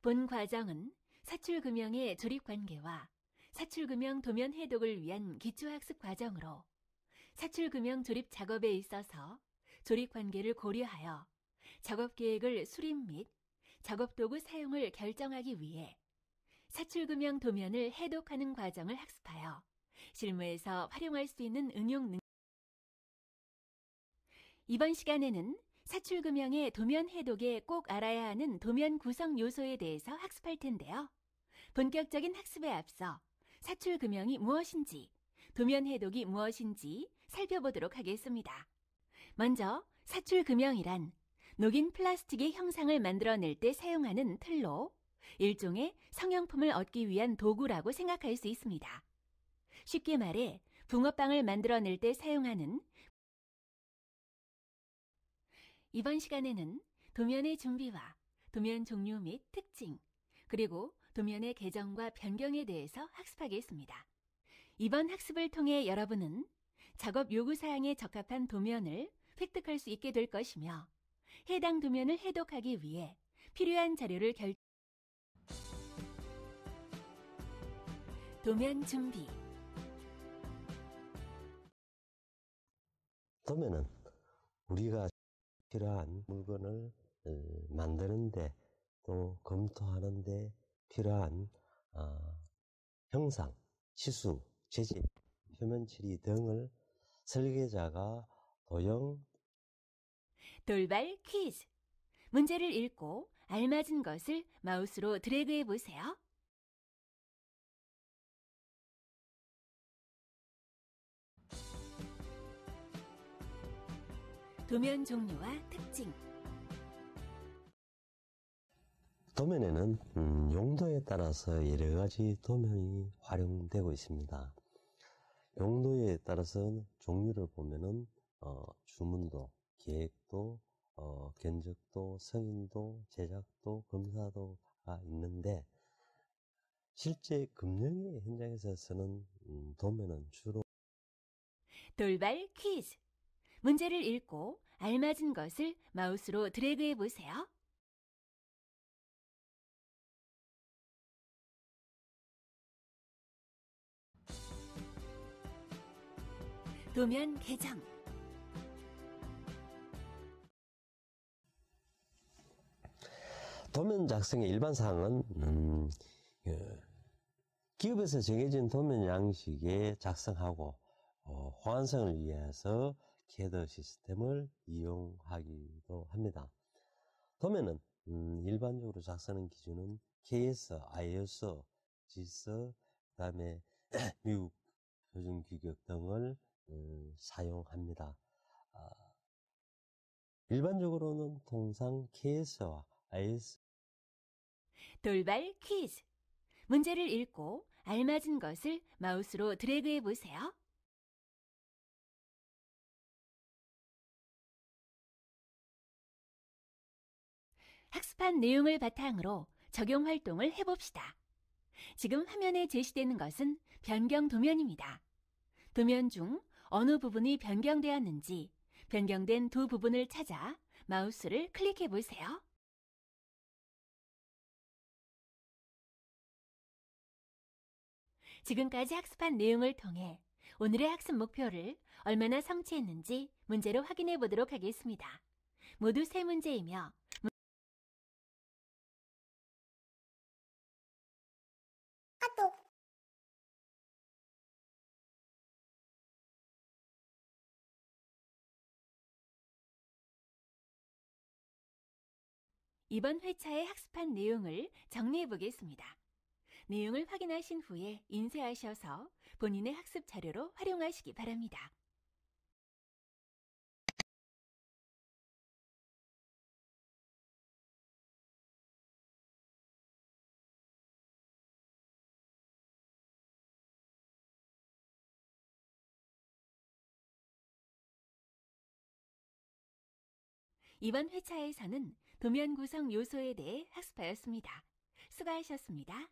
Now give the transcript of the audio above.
본 과정은 사출금형의 조립관계와 사출금형 도면 해독을 위한 기초학습 과정으로 사출금형 조립 작업에 있어서 조립관계를 고려하여 작업계획을 수립 및 작업도구 사용을 결정하기 위해 사출금형 도면을 해독하는 과정을 학습하여 실무에서 활용할 수 있는 응용 능 이번 시간에는 사출금형의 도면 해독에 꼭 알아야 하는 도면 구성 요소에 대해서 학습할 텐데요. 본격적인 학습에 앞서 사출금형이 무엇인지, 도면 해독이 무엇인지 살펴보도록 하겠습니다. 먼저 사출금형이란 녹인 플라스틱의 형상을 만들어낼 때 사용하는 틀로 일종의 성형품을 얻기 위한 도구라고 생각할 수 있습니다. 쉽게 말해 붕어빵을 만들어낼 때 사용하는 이번 시간에는 도면의 준비와 도면 종류 및 특징, 그리고 도면의 개정과 변경에 대해서 학습하겠습니다. 이번 학습을 통해 여러분은 작업 요구 사항에 적합한 도면을 획득할 수 있게 될 것이며 해당 도면을 해독하기 위해 필요한 자료를 결 도면 준비 도면은 우리가 필요한 물건을 어, 만드는데 또 검토하는데 필요한 어, 형상, 치수, 재질, 표면칠이 등을 설계자가 도형 돌발 퀴즈 문제를 읽고 알맞은 것을 마우스로 드래그해 보세요. 도면 종류와 특징 도면에는 음, 용도에 따라서 여러 가지 도면이 활용되고 있습니다. 용도에 따라서 종류를 보면은 어, 주문도, 계획도, 어, 견적도, 성인도, 제작도, 검사도가 있는데 실제 금융의 현장에서 쓰는 음, 도면은 주로 돌발 퀴즈 문제를 읽고 알맞은 것을 마우스로 드래그해 보세요. 도면 개정 도면 작성의 일반 사항은 음, 그 기업에서 정해진 도면 양식에 작성하고 어, 호환성을 위해서 캐드 시스템을 이용하기도 합니다. 도면은 음, 일반적으로 작성하는 기준은 KS, ISO, GIS, 그다음에 미국 표준 규격 등을 음, 사용합니다. 아, 일반적으로는 통상 KS와 IS 돌발 퀴즈 문제를 읽고 알맞은 것을 마우스로 드래그해 보세요. 학습한 내용을 바탕으로 적용 활동을 해봅시다. 지금 화면에 제시되는 것은 변경 도면입니다. 도면 중 어느 부분이 변경되었는지 변경된 두 부분을 찾아 마우스를 클릭해 보세요. 지금까지 학습한 내용을 통해 오늘의 학습 목표를 얼마나 성취했는지 문제로 확인해 보도록 하겠습니다. 모두 세 문제이며 이번 회차의 학습한 내용을 정리해 보겠습니다. 내용을 확인하신 후에 인쇄하셔서 본인의 학습 자료로 활용하시기 바랍니다. 이번 회차에서는 도면구성 요소에 대해 학습하였습니다. 수고하셨습니다.